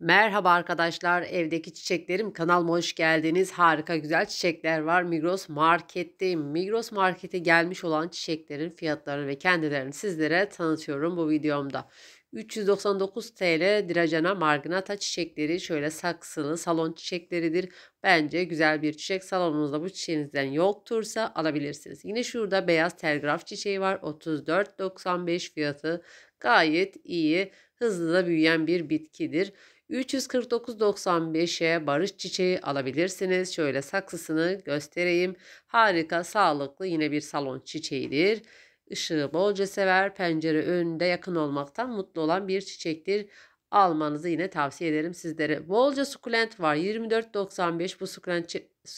Merhaba arkadaşlar evdeki çiçeklerim kanalıma hoş geldiniz. Harika güzel çiçekler var Migros markette Migros Market'e gelmiş olan çiçeklerin fiyatlarını ve kendilerini sizlere tanıtıyorum bu videomda. 399 TL Diracena marginata çiçekleri şöyle saksılı salon çiçekleridir. Bence güzel bir çiçek salonunuzda bu çiçeğinizden yoktursa alabilirsiniz. Yine şurada beyaz telgraf çiçeği var. 34.95 fiyatı gayet iyi. Hızlı da büyüyen bir bitkidir. 349.95'e barış çiçeği alabilirsiniz. Şöyle saksısını göstereyim. Harika, sağlıklı yine bir salon çiçeğidir. Işığı bolca sever, pencere önünde yakın olmaktan mutlu olan bir çiçektir. Almanızı yine tavsiye ederim sizlere. Bolca sukulent var. 24.95 bu sukulent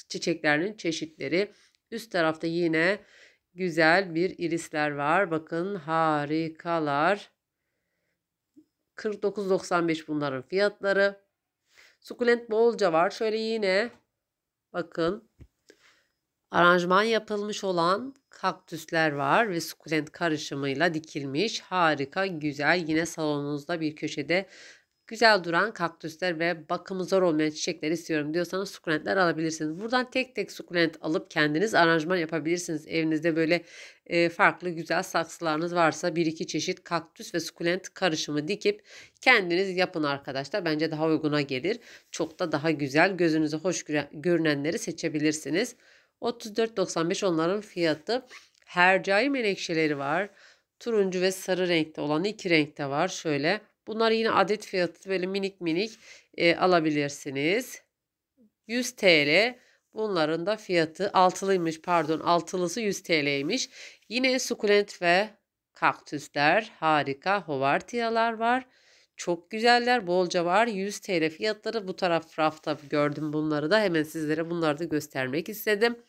çiçeklerinin çeşitleri. Üst tarafta yine güzel bir irisler var. Bakın harikalar. 49.95 bunların fiyatları. Sukulent bolca var. Şöyle yine bakın aranjman yapılmış olan kaktüsler var ve sukulent karışımıyla dikilmiş. Harika, güzel. Yine salonunuzda bir köşede güzel duran kaktüsler ve bakımı zor olmayan çiçekler istiyorum diyorsanız sukulentler alabilirsiniz. Buradan tek tek sukulent alıp kendiniz aranjman yapabilirsiniz. Evinizde böyle e, farklı güzel saksılarınız varsa bir iki çeşit kaktüs ve sukulent karışımı dikip kendiniz yapın arkadaşlar. Bence daha uyguna gelir. Çok da daha güzel gözünüze hoş görünenleri seçebilirsiniz. 34.95 onların fiyatı. Hercai menekşeleri var. Turuncu ve sarı renkte olan iki renkte var. Şöyle bunlar yine adet fiyatı böyle minik minik e, alabilirsiniz. 100 TL. Bunların da fiyatı altılıymış pardon altılısı 100 TL'ymiş. Yine sukulent ve kaktüsler harika hovartiyalar var. Çok güzeller. Bolca var. 100 TL fiyatları. Bu taraf rafta gördüm bunları da. Hemen sizlere bunları da göstermek istedim.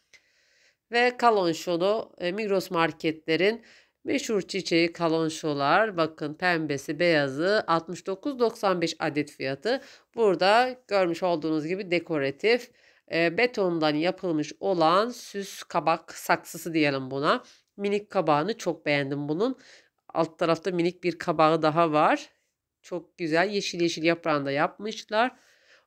Ve kalonşolu e, Migros marketlerin meşhur çiçeği kalonşolar. Bakın pembesi beyazı 69.95 adet fiyatı. Burada görmüş olduğunuz gibi dekoratif e, betondan yapılmış olan süs kabak saksısı diyelim buna. Minik kabağını çok beğendim bunun. Alt tarafta minik bir kabağı daha var. Çok güzel yeşil yeşil yaprağında yapmışlar.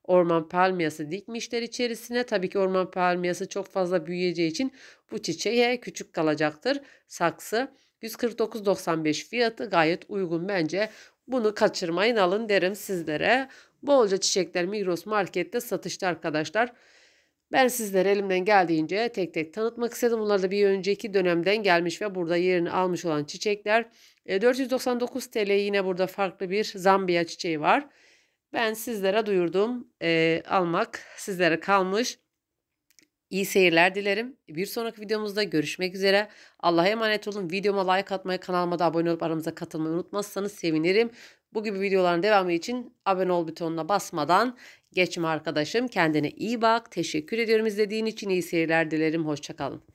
Orman palmiyası dikmişler içerisine. Tabii ki orman palmiyası çok fazla büyüyeceği için bu çiçeğe küçük kalacaktır. Saksı 149.95 fiyatı gayet uygun bence. Bunu kaçırmayın alın derim sizlere. Bolca çiçekler Migros Market'te satışta arkadaşlar. Ben sizlere elimden geldiğince tek tek tanıtmak istedim. Bunlar da bir önceki dönemden gelmiş ve burada yerini almış olan çiçekler. 499 e, TL yine burada farklı bir Zambiya çiçeği var. Ben sizlere duyurdum. E, almak sizlere kalmış. İyi seyirler dilerim. Bir sonraki videomuzda görüşmek üzere. Allah'a emanet olun. Videoma like atmayı, kanalıma da abone olup aramıza katılmayı unutmazsanız sevinirim. Bu gibi videoların devamı için abone ol butonuna basmadan Geçme arkadaşım kendine iyi bak. Teşekkür ediyorum izlediğin için. iyi seyirler dilerim. Hoşçakalın.